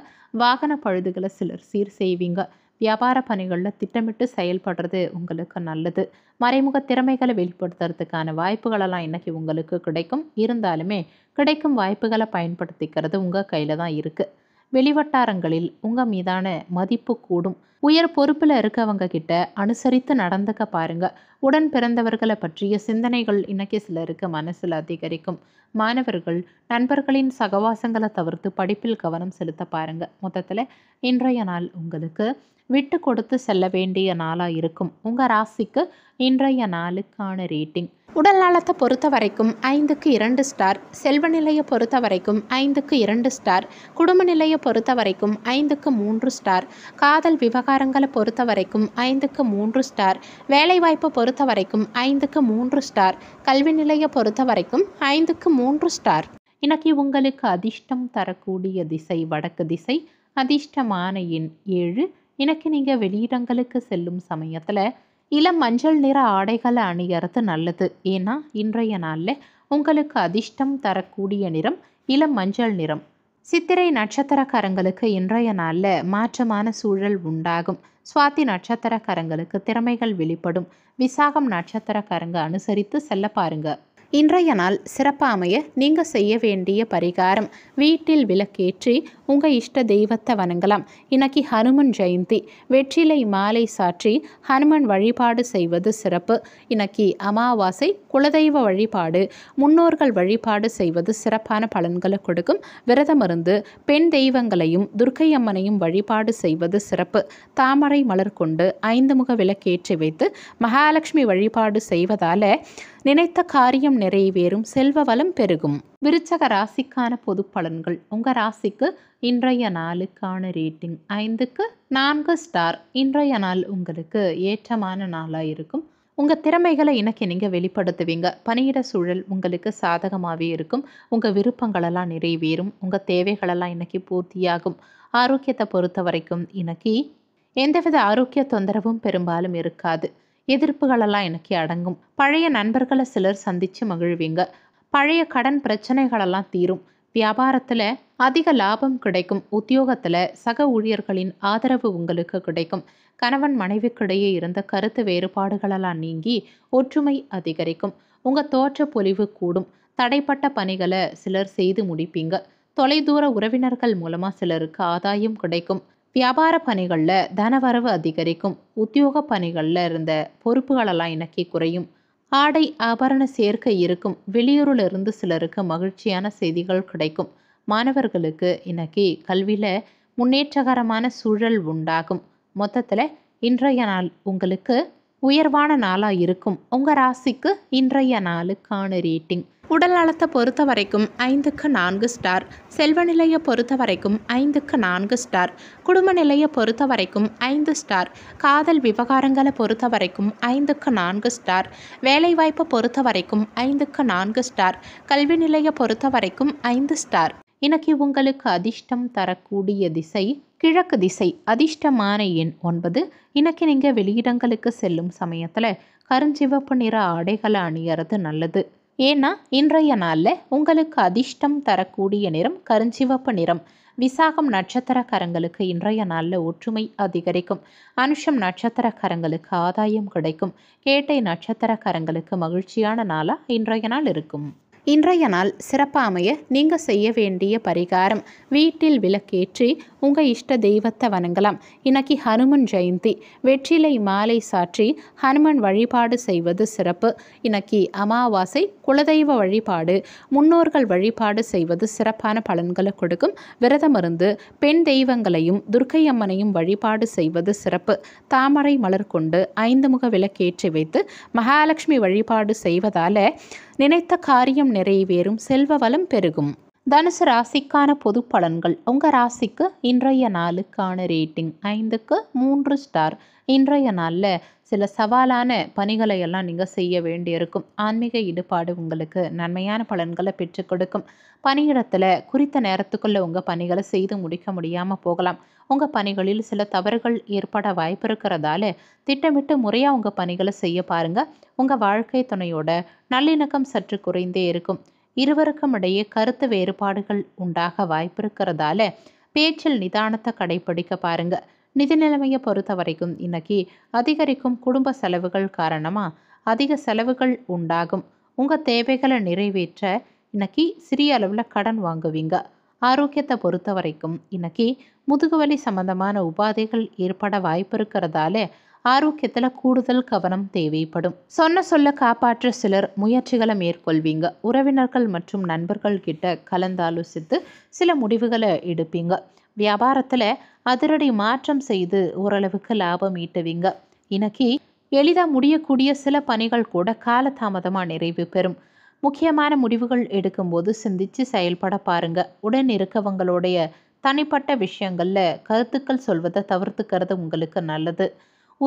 வாகன பழுதுகளை சிலர் சீர் செய்வீங்க வியாபார பணிகளில் திட்டமிட்டு செயல்படுறது உங்களுக்கு நல்லது மறைமுக திறமைகளை வெளிப்படுத்துறதுக்கான வாய்ப்புகளெல்லாம் இன்றைக்கி உங்களுக்கு கிடைக்கும் இருந்தாலுமே கிடைக்கும் வாய்ப்புகளை பயன்படுத்திக்கிறது உங்கள் கையில் தான் இருக்குது வெளிவட்டாரங்களில் உங்கள் மீதான மதிப்பு கூடும் உயர் பொறுப்பில் இருக்கவங்க கிட்ட அனுசரித்து நடந்துக்க பாருங்க உடன் பிறந்தவர்களை பற்றிய சிந்தனைகள் இன்னைக்கு சிலருக்கு மனசில் அதிகரிக்கும் மாணவர்கள் நண்பர்களின் சகவாசங்களை தவிர்த்து படிப்பில் கவனம் செலுத்த பாருங்க மொத்தத்தில் இன்றைய நாள் உங்களுக்கு விட்டு கொடுத்து செல்ல வேண்டிய நாளாக இருக்கும் உங்கள் ராசிக்கு இன்றைய நாளுக்கான ரேட்டிங் உடல் நலத்தை பொறுத்த வரைக்கும் ஐந்துக்கு இரண்டு ஸ்டார் செல்வ நிலையை பொறுத்த வரைக்கும் ஐந்துக்கு இரண்டு ஸ்டார் குடும்ப நிலையை பொறுத்த வரைக்கும் ஐந்துக்கு மூன்று ஸ்டார் காதல் விவகாரம் விவகாரங்களை பொறுத்த வரைக்கும் ஐந்துக்கு மூன்று ஸ்டார் வேலைவாய்ப்பை பொறுத்த வரைக்கும் ஐந்துக்கு மூன்று ஸ்டார் கல்வி நிலையை பொறுத்த வரைக்கும் ஐந்துக்கு மூன்று ஸ்டார் இன்னைக்கு உங்களுக்கு அதிர்ஷ்டம் தரக்கூடிய திசை வடக்கு திசை அதிர்ஷ்டமான எண் ஏழு இன்னைக்கு நீங்கள் வெளியிடங்களுக்கு செல்லும் சமயத்தில் இளம் மஞ்சள் நிற ஆடைகளை அணியறது நல்லது ஏன்னா இன்றைய நாளில் உங்களுக்கு அதிர்ஷ்டம் தரக்கூடிய நிறம் இளம் மஞ்சள் நிறம் சித்திரை நட்சத்திரக்காரங்களுக்கு இன்றைய நாளில் மாற்றமான சூழல் உண்டாகும் சுவாதி நட்சத்திரக்காரங்களுக்கு திறமைகள் வெளிப்படும் விசாகம் நட்சத்திரக்காரங்க அனுசரித்து செல்ல பாருங்கள் இன்றைய நாள் சிறப்பாமைய நீங்க நீங்கள் செய்ய வேண்டிய பரிகாரம் வீட்டில் விளக்கேற்றி உங்கள் இஷ்ட தெய்வத்தை வணங்கலாம் இன்னைக்கு ஹனுமன் ஜெயந்தி வெற்றிலை மாலை சாற்றி ஹனுமன் வழிபாடு செய்வது சிறப்பு இன்னைக்கு அமாவாசை குலதெய்வ வழிபாடு முன்னோர்கள் வழிபாடு செய்வது சிறப்பான பலன்களை கொடுக்கும் விரதம் இருந்து பெண் தெய்வங்களையும் துர்க்கையம்மனையும் வழிபாடு செய்வது சிறப்பு தாமரை மலர் கொண்டு ஐந்து முக விளக்கேற்றி வைத்து மகாலட்சுமி வழிபாடு செய்வதால் நினைத்த காரியம் நிறைவேறும் செல்வ வளம் பெருகும் விருச்சக ராசிக்கான பொது பலன்கள் உங்கள் ராசிக்கு இன்றைய நாளுக்கான ரேட்டிங் ஐந்துக்கு நான்கு ஸ்டார் இன்றைய நாள் உங்களுக்கு ஏற்றமான நாளாக இருக்கும் உங்கள் திறமைகளை இன்னைக்கு நீங்கள் வெளிப்படுத்துவீங்க பணியிட சூழல் உங்களுக்கு சாதகமாகவே இருக்கும் உங்கள் விருப்பங்களெல்லாம் நிறைவேறும் உங்கள் தேவைகளெல்லாம் இன்னைக்கு பூர்த்தியாகும் ஆரோக்கியத்தை பொறுத்த வரைக்கும் இன்னைக்கு எந்தவித ஆரோக்கிய தொந்தரவும் பெரும்பாலும் இருக்காது எதிர்ப்புகளெல்லாம் எனக்கு அடங்கும் பழைய நண்பர்களை சிலர் சந்தித்து மகிழ்வீங்க பழைய கடன் பிரச்சனைகளெல்லாம் தீரும் வியாபாரத்தில் அதிக லாபம் கிடைக்கும் உத்தியோகத்தில் சக ஊழியர்களின் ஆதரவு உங்களுக்கு கிடைக்கும் கணவன் மனைவிக்கிடையே இருந்த கருத்து வேறுபாடுகளெல்லாம் நீங்கி ஒற்றுமை அதிகரிக்கும் உங்கள் தோற்ற பொலிவு கூடும் தடைப்பட்ட பணிகளை சிலர் செய்து முடிப்பீங்க தொலைதூர உறவினர்கள் மூலமாக சிலருக்கு ஆதாயம் கிடைக்கும் வியாபார பணிகளில் தனவரவு அதிகரிக்கும் உத்தியோக பணிகளில் இருந்த பொறுப்புகளெல்லாம் இணக்கி குறையும் ஆடை ஆபரண சேர்க்கை இருக்கும் வெளியூரிலிருந்து சிலருக்கு மகிழ்ச்சியான செய்திகள் கிடைக்கும் மாணவர்களுக்கு இன்னைக்கு கல்வியில் முன்னேற்றகரமான சூழல் உண்டாகும் மொத்தத்தில் இன்றைய நாள் உங்களுக்கு உயர்வான நாளாக இருக்கும் உங்கள் ராசிக்கு இன்றைய நாளுக்கான ரேட்டிங் உடல் நலத்தை பொறுத்த வரைக்கும் ஐந்துக்கு நான்கு ஸ்டார் செல்வ நிலையை பொறுத்த வரைக்கும் ஐந்துக்கு நான்கு ஸ்டார் குடும்ப நிலையை பொறுத்த வரைக்கும் ஐந்து ஸ்டார் காதல் விவகாரங்களை பொறுத்த வரைக்கும் ஐந்துக்கு நான்கு ஸ்டார் வேலைவாய்ப்பை பொறுத்த வரைக்கும் ஐந்துக்கு நான்கு ஸ்டார் கல்வி நிலையை பொறுத்த வரைக்கும் ஐந்து ஸ்டார் இன்னைக்கு உங்களுக்கு அதிர்ஷ்டம் தரக்கூடிய திசை கிழக்கு திசை அதிர்ஷ்டமான எண் ஒன்பது இன்னைக்கு நீங்கள் வெளியிடங்களுக்கு செல்லும் சமயத்தில் கருஞ்சிவப்பு நிற ஆடைகளை அணியறது நல்லது ஏன்னா இன்றைய நாளில் உங்களுக்கு அதிர்ஷ்டம் தரக்கூடிய நிறம் கருஞ்சிவப்பு நிறம் விசாகம் நட்சத்திரக்காரங்களுக்கு இன்றைய நாளில் ஒற்றுமை அதிகரிக்கும் அனுஷம் நட்சத்திரக்காரங்களுக்கு ஆதாயம் கிடைக்கும் கேட்டை நட்சத்திரக்காரங்களுக்கு மகிழ்ச்சியான நாளாக இன்றைய நாள் இருக்கும் இன்றைய நாள் சிறப்பாமைய நீங்கள் செய்ய வேண்டிய பரிகாரம் வீட்டில் விளக்கேற்றி உங்கள் இஷ்ட தெய்வத்தை வணங்கலாம் இன்னைக்கு ஹனுமன் ஜெயந்தி வெற்றிலை மாலை சாற்றி ஹனுமன் வழிபாடு செய்வது சிறப்பு இன்னைக்கு அமாவாசை குலதெய்வ வழிபாடு முன்னோர்கள் வழிபாடு செய்வது சிறப்பான பலன்களை கொடுக்கும் விரதம் இருந்து பெண் தெய்வங்களையும் துர்க்கை அம்மனையும் வழிபாடு செய்வது சிறப்பு தாமரை மலர் கொண்டு ஐந்து முக விளக்கேற்றி வைத்து மகாலட்சுமி வழிபாடு செய்வதால் நினைத்த காரியம் நிறைவேறும் செல்வ வளம் பெருகும் தனுசு ராசிக்கான பொது பலன்கள் உங்கள் ராசிக்கு இன்றைய நாளுக்கான ரேட்டிங் ஐந்துக்கு மூன்று ஸ்டார் இன்றைய நாளில் சில சவாலான பணிகளை எல்லாம் நீங்கள் செய்ய வேண்டியிருக்கும் ஆன்மீக ஈடுபாடு உங்களுக்கு நன்மையான பலன்களை பெற்றுக் கொடுக்கும் பணியிடத்தில் குறித்த நேரத்துக்குள்ளே உங்கள் பணிகளை செய்து முடிக்க முடியாமல் போகலாம் உங்கள் பணிகளில் சில தவறுகள் ஏற்பட வாய்ப்பு இருக்கிறதால திட்டமிட்டு முறையாக உங்கள் பணிகளை செய்ய பாருங்கள் உங்கள் வாழ்க்கை துணையோட நல்லிணக்கம் சற்று குறைந்தே இருக்கும் இருவருக்கும் இடையே கருத்து வேறுபாடுகள் உண்டாக வாய்ப்பு இருக்கிறதால பேச்சில் நிதானத்தை கடைபிடிக்க பாருங்கள் நிதி நிலைமையை பொறுத்த வரைக்கும் இன்னைக்கு அதிகரிக்கும் குடும்ப செலவுகள் காரணமாக அதிக செலவுகள் உண்டாகும் உங்கள் தேவைகளை நிறைவேற்ற இன்னைக்கு சிறிய அளவில் கடன் வாங்குவீங்க ஆரோக்கியத்தை பொறுத்த வரைக்கும் இன்னைக்கு முதுகுவலி சம்பந்தமான உபாதைகள் ஏற்பட வாய்ப்பு இருக்கிறதால ஆரோக்கியத்தில் கூடுதல் கவனம் தேவைப்படும் சொன்ன சொல்ல காப்பாற்ற சிலர் முயற்சிகளை மேற்கொள்வீங்க உறவினர்கள் மற்றும் நண்பர்கள் கிட்ட கலந்தாலோசித்து சில முடிவுகளை எடுப்பீங்க வியாபாரத்தில் அதிரடி மாற்றம் செய்து ஓரளவுக்கு லாபம் ஈட்டுவீங்க இன்னைக்கு எளிதாக முடியக்கூடிய சில பணிகள் கூட காலதாமதமாக நிறைவு பெறும் முக்கியமான முடிவுகள் எடுக்கும்போது சிந்தித்து செயல்பட பாருங்க உடன் இருக்கவங்களுடைய தனிப்பட்ட விஷயங்களில் கருத்துக்கள் சொல்வதை தவிர்த்துக்கிறது உங்களுக்கு நல்லது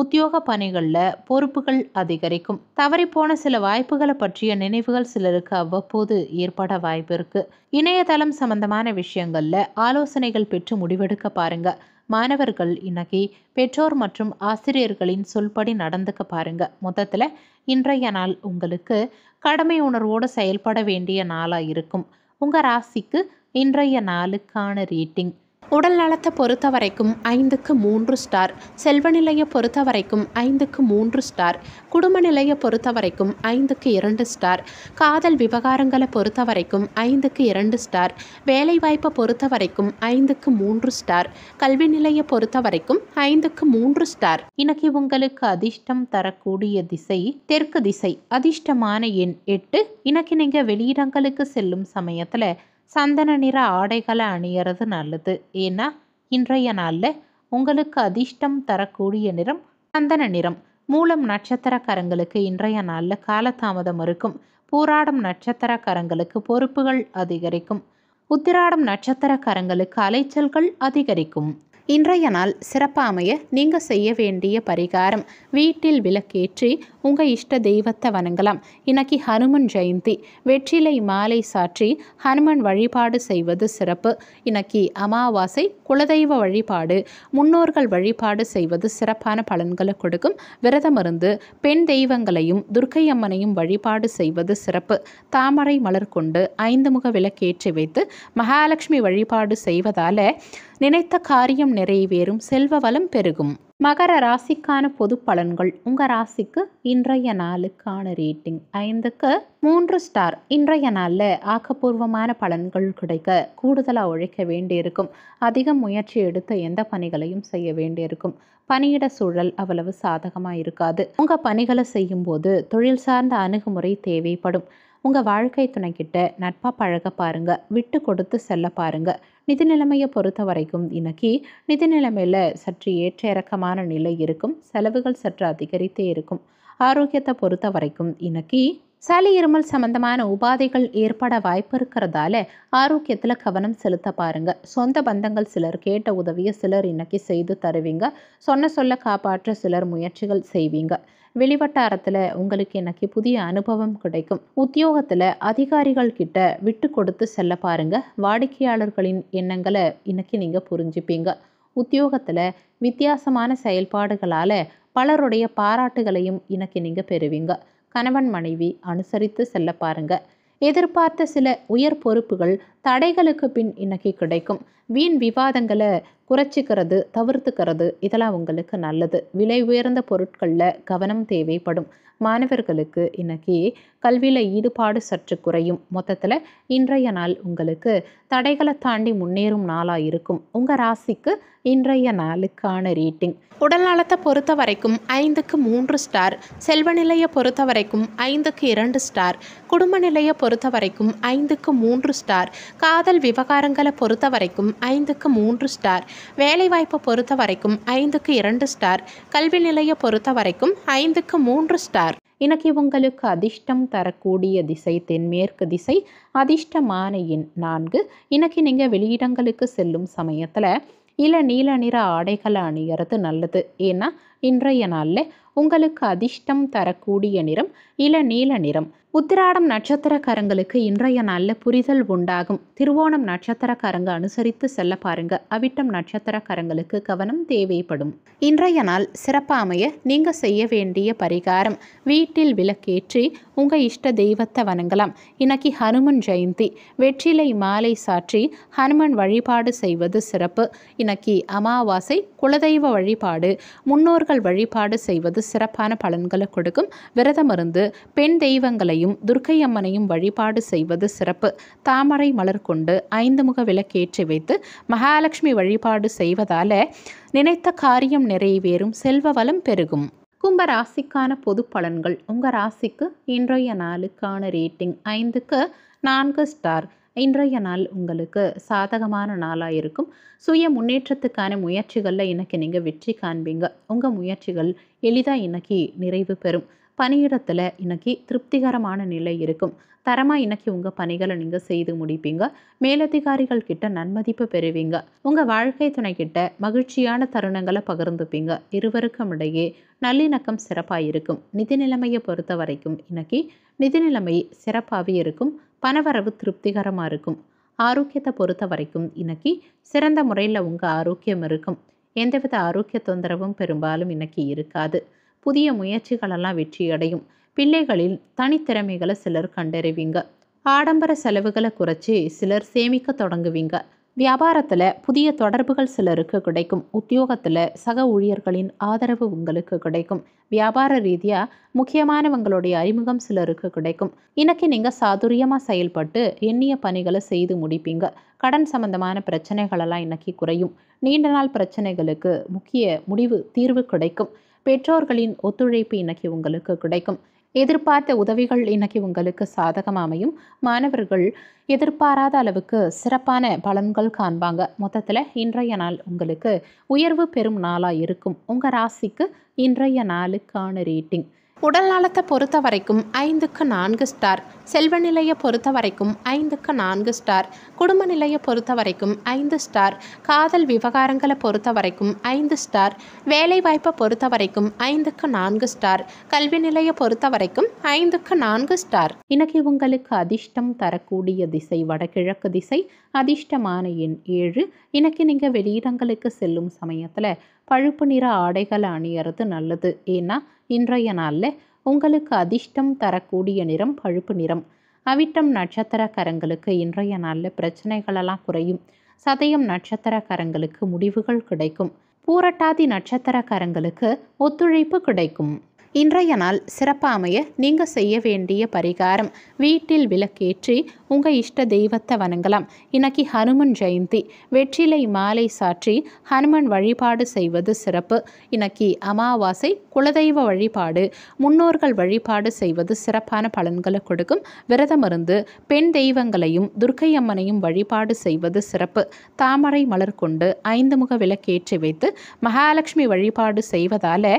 உத்தியோக பணிகளில் பொறுப்புகள் அதிகரிக்கும் தவறிப்போன சில வாய்ப்புகளை பற்றிய நினைவுகள் சிலருக்கு அவ்வப்போது ஏற்பட வாய்ப்பு இருக்கு இணையதளம் சம்பந்தமான விஷயங்களில் ஆலோசனைகள் பெற்று முடிவெடுக்க பாருங்க மாணவர்கள் இன்னைக்கு பெற்றோர் மற்றும் ஆசிரியர்களின் சொல்படி நடந்துக்க பாருங்க மொத்தத்தில் இன்றைய நாள் உங்களுக்கு கடமை உணர்வோடு செயல்பட வேண்டிய நாளாக இருக்கும் உங்கள் ராசிக்கு இன்றைய நாளுக்கான ரேட்டிங் உடல் நலத்தை பொறுத்த வரைக்கும் ஐந்துக்கு மூன்று ஸ்டார் செல்வ நிலையை பொறுத்த வரைக்கும் ஐந்துக்கு மூன்று ஸ்டார் குடும்ப நிலையை பொறுத்த வரைக்கும் ஐந்துக்கு இரண்டு ஸ்டார் காதல் விவகாரங்களை பொறுத்த வரைக்கும் ஐந்துக்கு இரண்டு ஸ்டார் வேலைவாய்ப்பை பொறுத்த வரைக்கும் ஐந்துக்கு மூன்று ஸ்டார் கல்வி நிலையை பொறுத்த வரைக்கும் ஐந்துக்கு மூன்று ஸ்டார் இன்னைக்கு உங்களுக்கு அதிர்ஷ்டம் தரக்கூடிய திசை தெற்கு திசை அதிர்ஷ்டமான எண் எட்டு இன்னைக்கு நீங்கள் வெளியிடங்களுக்கு செல்லும் சமயத்தில் சந்தன நிற ஆடைகளை அணியறது நல்லது ஏன்னா இன்றைய நாளில் உங்களுக்கு அதிர்ஷ்டம் தரக்கூடிய நிறம் சந்தன நிறம் மூலம் நட்சத்திரக்காரங்களுக்கு இன்றைய நாளில் காலதாமதம் இருக்கும் பூராடம் நட்சத்திரக்காரங்களுக்கு பொறுப்புகள் அதிகரிக்கும் உத்திராடம் நட்சத்திரக்காரங்களுக்கு அலைச்சல்கள் அதிகரிக்கும் இன்றைய நாள் சிறப்பாமைய நீங்கள் செய்ய வேண்டிய பரிகாரம் வீட்டில் விளக்கேற்றி உங்கள் இஷ்ட தெய்வத்தை வணங்கலாம் இன்னைக்கு ஹனுமன் ஜெயந்தி வெற்றிலை மாலை சாற்றி ஹனுமன் வழிபாடு செய்வது சிறப்பு இன்னைக்கு அமாவாசை குலதெய்வ வழிபாடு முன்னோர்கள் வழிபாடு செய்வது சிறப்பான பலன்களை கொடுக்கும் விரதம் இருந்து பெண் தெய்வங்களையும் துர்க்கை அம்மனையும் வழிபாடு செய்வது சிறப்பு தாமரை மலர் கொண்டு ஐந்து முக விளக்கேற்றி வைத்து மகாலட்சுமி வழிபாடு செய்வதால் நினைத்த காரியம் நிறைவேறும் செல்வ வளம் பெருகும் மகர ராசிக்கான பொது பலன்கள் உங்கள் ராசிக்கு இன்றைய நாளுக்கான ரேட்டிங் ஐந்துக்கு மூன்று ஸ்டார் இன்றைய நாளில் ஆக்கப்பூர்வமான பலன்கள் கிடைக்க கூடுதலாக உழைக்க வேண்டியிருக்கும் அதிக முயற்சி எடுத்த எந்த பணிகளையும் செய்ய வேண்டியிருக்கும் பணியிட சூழல் அவ்வளவு சாதகமாக இருக்காது உங்கள் பணிகளை செய்யும்போது தொழில் சார்ந்த அணுகுமுறை தேவைப்படும் உங்கள் வாழ்க்கை துணைக்கிட்ட நட்பாக பழக பாருங்கள் விட்டு கொடுத்து செல்ல பாருங்கள் நிதி நிலைமையை பொறுத்த வரைக்கும் இன்னைக்கு நிதி நிலைமையில் சற்று ஏற்ற இறக்கமான நிலை இருக்கும் செலவுகள் சற்று அதிகரித்தே இருக்கும் ஆரோக்கியத்தை பொறுத்த வரைக்கும் இன்னைக்கு சளி இருமல் சம்பந்தமான உபாதைகள் ஏற்பட வாய்ப்பு இருக்கிறதால ஆரோக்கியத்தில் கவனம் செலுத்த பாருங்க சொந்த பந்தங்கள் சிலர் கேட்ட உதவியை சிலர் இன்னைக்கு செய்து தருவீங்க சொன்ன சொல்ல காப்பாற்ற சிலர் முயற்சிகள் செய்வீங்க வெளிவட்டாரத்தில் உங்களுக்கு எனக்கு புதிய அனுபவம் கிடைக்கும் உத்தியோகத்தில் அதிகாரிகள் கிட்ட விட்டு கொடுத்து செல்ல பாருங்க வாடிக்கையாளர்களின் எண்ணங்களை இன்னைக்கு நீங்கள் புரிஞ்சுப்பீங்க உத்தியோகத்தில் வித்தியாசமான செயல்பாடுகளால் பலருடைய பாராட்டுகளையும் இன்னைக்கு நீங்கள் பெறுவீங்க கணவன் மனைவி அனுசரித்து செல்ல பாருங்கள் எதிர்பார்த்த சில உயர் பொறுப்புகள் தடைகளுக்கு பின் இன்னைக்கு கிடைக்கும் வீண் விவாதங்களை குறைச்சிக்கிறது தவிர்த்துக்கிறது இதெல்லாம் உங்களுக்கு நல்லது விலை உயர்ந்த பொருட்களில் கவனம் தேவைப்படும் மாணவர்களுக்கு இன்னைக்கு கல்வியில் ஈடுபாடு சற்று குறையும் மொத்தத்தில் இன்றைய நாள் உங்களுக்கு தடைகளை தாண்டி முன்னேறும் நாளாக இருக்கும் உங்கள் ராசிக்கு இன்றைய நாளுக்கான ரீட்டிங் உடல் நலத்தை பொறுத்த வரைக்கும் ஐந்துக்கு மூன்று ஸ்டார் செல்வ நிலையை பொறுத்த வரைக்கும் ஐந்துக்கு இரண்டு ஸ்டார் குடும்ப நிலையை பொறுத்த வரைக்கும் ஐந்துக்கு மூன்று ஸ்டார் காதல் விவகாரங்களை பொறுத்த வரைக்கும் ஐந்துக்கு மூன்று ஸ்டார் வேலைவாய்ப்பை பொறுத்த வரைக்கும் ஐந்துக்கு இரண்டு ஸ்டார் கல்வி நிலையை பொறுத்த வரைக்கும் ஐந்துக்கு மூன்று ஸ்டார் இன்னைக்கு உங்களுக்கு அதிர்ஷ்டம் தரக்கூடிய திசை தென்மேற்கு திசை அதிர்ஷ்டமான எண் நான்கு இன்னைக்கு நீங்கள் வெளியிடங்களுக்கு செல்லும் சமயத்தில் இள நீல நிற ஆடைகளை அணிகிறது நல்லது ஏன்னா இன்றைய நாளில் உங்களுக்கு அதிர்ஷ்டம் தரக்கூடிய நிறம் இள நீல நிறம் உத்திராடம் நட்சத்திரக்காரங்களுக்கு இன்றைய நல்ல புரிதல் உண்டாகும் திருவோணம் நட்சத்திரக்காரங்க அனுசரித்து செல்ல பாருங்க அவிட்டம் நட்சத்திரக்காரங்களுக்கு கவனம் தேவைப்படும் இன்றைய நாள் சிறப்பாமைய நீங்க செய்ய வேண்டிய பரிகாரம் வீட்டில் விளக்கேற்றி உங்க இஷ்ட தெய்வத்தை வணங்கலாம் இன்னைக்கு ஹனுமன் ஜெயந்தி வெற்றிலை மாலை சாற்றி ஹனுமன் வழிபாடு செய்வது சிறப்பு இன்னைக்கு அமாவாசை குலதெய்வ வழிபாடு முன்னோர்கள் வழிபாடு செய்வது சிறப்பான பலன்களை கொடுக்கும் விரதமிருந்து பெண் தெய்வங்களையும் அம்மனையும் துர்க்கை அம்மனையும் வழிபாடு செய்வது சிறப்பு தாமரை மலர் கொண்டு ஐந்து முக விளக்கேற்றி வைத்து மகாலட்சுமி வழிபாடு செய்வதால நினைத்த காரியம் நிறைவேறும் செல்வ வளம் பெருகும் கும்ப ராசிக்கான பொது பலன்கள் உங்கள் ராசிக்கு இன்றைய நாளுக்கான ரேட்டிங் ஐந்துக்கு நான்கு ஸ்டார் இன்றைய நாள் உங்களுக்கு சாதகமான நாளாக இருக்கும் சுய முன்னேற்றத்துக்கான முயற்சிகளில் இன்றைக்கி நீங்கள் வெற்றி காண்பீங்க உங்கள் முயற்சிகள் எளிதாக இன்றைக்கி நிறைவு பெறும் பணியிடத்தில் இன்னைக்கு திருப்திகரமான நிலை இருக்கும் தரமாக இன்னைக்கு உங்கள் பணிகளை நீங்கள் செய்து முடிப்பீங்க மேலதிகாரிகள் கிட்ட நன்மதிப்பு பெறுவீங்க உங்கள் வாழ்க்கை துணை கிட்ட மகிழ்ச்சியான தருணங்களை பகிர்ந்துப்பீங்க இருவருக்கும் இடையே நல்லிணக்கம் சிறப்பாக இருக்கும் நிதி நிலைமையை பொறுத்த வரைக்கும் இன்னைக்கு நிதி நிலைமை சிறப்பாகவே இருக்கும் பணவரவு திருப்திகரமாக இருக்கும் ஆரோக்கியத்தை பொறுத்த வரைக்கும் இன்னைக்கு சிறந்த முறையில் உங்கள் ஆரோக்கியம் இருக்கும் எந்தவித ஆரோக்கிய தொந்தரவும் பெரும்பாலும் இன்னைக்கு இருக்காது புதிய முயற்சிகளெல்லாம் வெற்றியடையும் பிள்ளைகளில் தனித்திறமைகளை சிலர் கண்டறிவிங்க ஆடம்பர செலவுகளை குறைச்சி சிலர் சேமிக்க தொடங்குவீங்க வியாபாரத்தில் புதிய தொடர்புகள் சிலருக்கு கிடைக்கும் உத்தியோகத்தில் சக ஊழியர்களின் ஆதரவு உங்களுக்கு கிடைக்கும் வியாபார ரீதியாக முக்கியமானவங்களுடைய அறிமுகம் சிலருக்கு கிடைக்கும் இன்னைக்கு நீங்கள் சாதுரியமாக செயல்பட்டு எண்ணிய பணிகளை செய்து முடிப்பீங்க கடன் சம்பந்தமான பிரச்சனைகளெல்லாம் இன்னைக்கு குறையும் நீண்ட நாள் பிரச்சனைகளுக்கு முக்கிய முடிவு தீர்வு கிடைக்கும் பெற்றோர்களின் ஒத்துழைப்பு இன்னைக்கு உங்களுக்கு கிடைக்கும் எதிர்பார்த்த உதவிகள் இன்னைக்கு உங்களுக்கு சாதகம் அமையும் மாணவர்கள் எதிர்பாராத அளவுக்கு சிறப்பான பலன்கள் காண்பாங்க மொத்தத்தில் இன்றைய நாள் உங்களுக்கு உயர்வு பெறும் நாளாக இருக்கும் உங்கள் ராசிக்கு இன்றைய நாளுக்கான ரேட்டிங் உடல் நலத்தை பொறுத்த வரைக்கும் ஐந்துக்கு நான்கு ஸ்டார் செல்வ நிலையை பொறுத்த வரைக்கும் ஐந்துக்கு நான்கு ஸ்டார் குடும்ப நிலையை பொறுத்த வரைக்கும் ஐந்து ஸ்டார் காதல் விவகாரங்களை பொறுத்த வரைக்கும் ஐந்து ஸ்டார் வேலை வாய்ப்பை பொறுத்த வரைக்கும் ஐந்துக்கு நான்கு ஸ்டார் கல்வி நிலையை பொறுத்த வரைக்கும் ஐந்துக்கு நான்கு ஸ்டார் இன்னைக்கு உங்களுக்கு அதிர்ஷ்டம் தரக்கூடிய திசை வடகிழக்கு திசை அதிர்ஷ்டமான எண் ஏழு இன்னைக்கு நீங்கள் வெளியிடங்களுக்கு செல்லும் சமயத்தில் பழுப்பு நிற ஆடைகளை அணியறது நல்லது ஏன்னா இன்றைய நாளில் உங்களுக்கு அதிர்ஷ்டம் தரக்கூடிய நிறம் பழுப்பு நிறம் அவிட்டம் நட்சத்திரக்காரங்களுக்கு இன்றைய நாளில் பிரச்சனைகளெல்லாம் குறையும் சதயம் நட்சத்திரக்காரங்களுக்கு முடிவுகள் கிடைக்கும் பூரட்டாதி நட்சத்திரக்காரங்களுக்கு ஒத்துழைப்பு கிடைக்கும் இன்றைய நாள் சிறப்பாமைய நீங்கள் செய்ய வேண்டிய பரிகாரம் வீட்டில் விளக்கேற்றி உங்கள் இஷ்ட தெய்வத்தை வணங்கலாம் இன்னைக்கு ஹனுமன் ஜெயந்தி வெற்றிலை மாலை சாற்றி ஹனுமன் வழிபாடு செய்வது சிறப்பு இன்னைக்கு அமாவாசை குலதெய்வ வழிபாடு முன்னோர்கள் வழிபாடு செய்வது சிறப்பான பலன்களை கொடுக்கும் விரதமருந்து பெண் தெய்வங்களையும் துர்க்கை அம்மனையும் வழிபாடு செய்வது சிறப்பு தாமரை மலர் கொண்டு ஐந்து முக விளக்கேற்றி வைத்து மகாலட்சுமி வழிபாடு செய்வதால்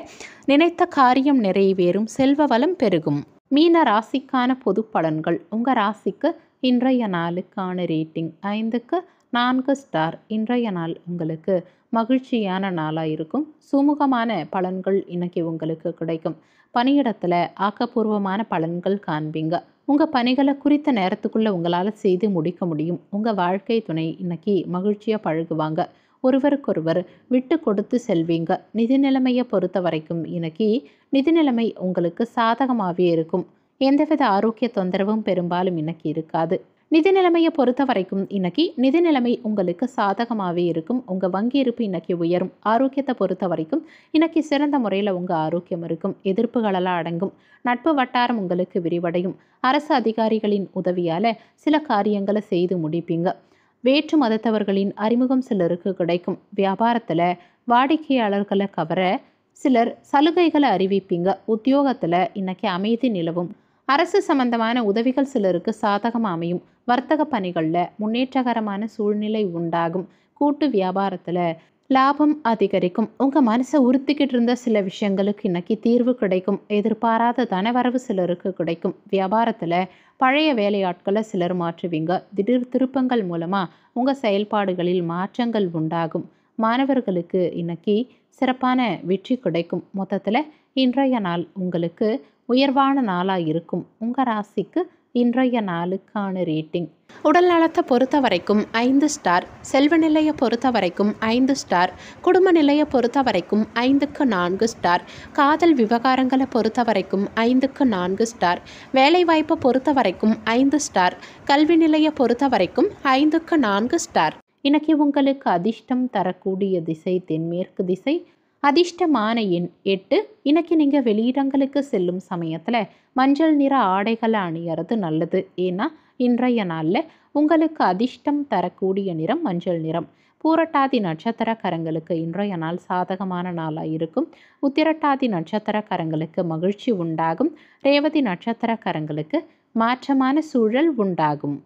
நினைத்த காரியம் நிறைவேறும் செல்வ வளம் பெருகும் மீன ராசிக்கான பொது பலன்கள் உங்கள் ராசிக்கு இன்றைய நாளுக்கான ரேட்டிங் ஐந்துக்கு நான்கு ஸ்டார் இன்றைய நாள் உங்களுக்கு மகிழ்ச்சியான நாளாக இருக்கும் சுமூகமான பலன்கள் இன்னைக்கு உங்களுக்கு கிடைக்கும் பணியிடத்தில் ஆக்கப்பூர்வமான பலன்கள் காண்பீங்க உங்கள் பணிகளை குறித்த நேரத்துக்குள்ளே உங்களால் செய்து முடிக்க முடியும் உங்கள் வாழ்க்கை துணை இன்னைக்கு மகிழ்ச்சியாக பழகுவாங்க ஒருவருக்கொருவர் விட்டு கொடுத்து செல்வீங்க நிதி நிலைமையை பொறுத்த வரைக்கும் இன்னைக்கு நிதி நிலைமை உங்களுக்கு சாதகமாகவே இருக்கும் எந்தவித ஆரோக்கிய தொந்தரவும் பெரும்பாலும் இன்னைக்கு இருக்காது நிதி நிலைமையை பொறுத்த வரைக்கும் இன்னைக்கு நிதி நிலைமை உங்களுக்கு சாதகமாகவே இருக்கும் உங்கள் வங்கி இருப்பு இன்னைக்கு உயரும் ஆரோக்கியத்தை பொறுத்த வரைக்கும் இன்னைக்கு சிறந்த முறையில் உங்கள் ஆரோக்கியம் இருக்கும் எதிர்ப்புகளெல்லாம் அடங்கும் நட்பு வட்டாரம் உங்களுக்கு விரிவடையும் அரசு அதிகாரிகளின் உதவியால் சில காரியங்களை செய்து முடிப்பீங்க வேற்று மதத்தவர்களின் அறிமுகம் சிலருக்கு கிடைக்கும் வியாபாரத்தில் வாடிக்கையாளர்களை கவர சிலர் சலுகைகளை அறிவிப்பீங்க உத்தியோகத்தில் இன்னைக்கு அமைதி நிலவும் அரசு சம்பந்தமான உதவிகள் சிலருக்கு சாதகம் அமையும் வர்த்தக பணிகளில் முன்னேற்றகரமான சூழ்நிலை உண்டாகும் கூட்டு வியாபாரத்தில் லாபம் அதிகரிக்கும் உங்கள் மனசை உறுத்திக்கிட்டு இருந்த சில விஷயங்களுக்கு இன்னைக்கு தீர்வு கிடைக்கும் தன வரவு சிலருக்கு கிடைக்கும் வியாபாரத்தில் பழைய வேலையாட்களை சிலர் மாற்றுவீங்க திடீர் திருப்பங்கள் மூலமாக உங்கள் செயல்பாடுகளில் மாற்றங்கள் உண்டாகும் மாணவர்களுக்கு இன்னைக்கு சிறப்பான வெற்றி கிடைக்கும் மொத்தத்தில் இன்றைய நாள் உங்களுக்கு உயர்வான நாளாக இருக்கும் உங்கள் ராசிக்கு இன்றைய நாளுக்கான ரேட்டிங் உடல் நலத்தை பொறுத்த வரைக்கும் ஐந்து ஸ்டார் செல்வ நிலையை பொறுத்த வரைக்கும் ஐந்து ஸ்டார் குடும்ப நிலையை பொறுத்த வரைக்கும் ஐந்துக்கு நான்கு ஸ்டார் காதல் விவகாரங்களை பொறுத்த வரைக்கும் ஐந்துக்கு நான்கு ஸ்டார் வேலைவாய்ப்பை பொறுத்த வரைக்கும் ஐந்து ஸ்டார் கல்வி நிலையை பொறுத்த வரைக்கும் ஐந்துக்கு நான்கு ஸ்டார் இன்னைக்கு உங்களுக்கு அதிர்ஷ்டம் தரக்கூடிய திசை தென்மேற்கு திசை அதிர்ஷ்டமான எண் எட்டு இன்னைக்கு நீங்கள் வெளியிடங்களுக்கு செல்லும் சமயத்தில் மஞ்சள் நிற ஆடைகளை அணியறது நல்லது ஏன்னா இன்றைய நாளில் உங்களுக்கு அதிர்ஷ்டம் தரக்கூடிய நிறம் மஞ்சள் நிறம் பூரட்டாதி நட்சத்திரக்காரங்களுக்கு இன்றைய நாள் சாதகமான நாளாக இருக்கும் உத்திரட்டாதி நட்சத்திரக்காரங்களுக்கு மகிழ்ச்சி உண்டாகும் ரேவதி நட்சத்திரக்காரங்களுக்கு மாற்றமான சூழல் உண்டாகும்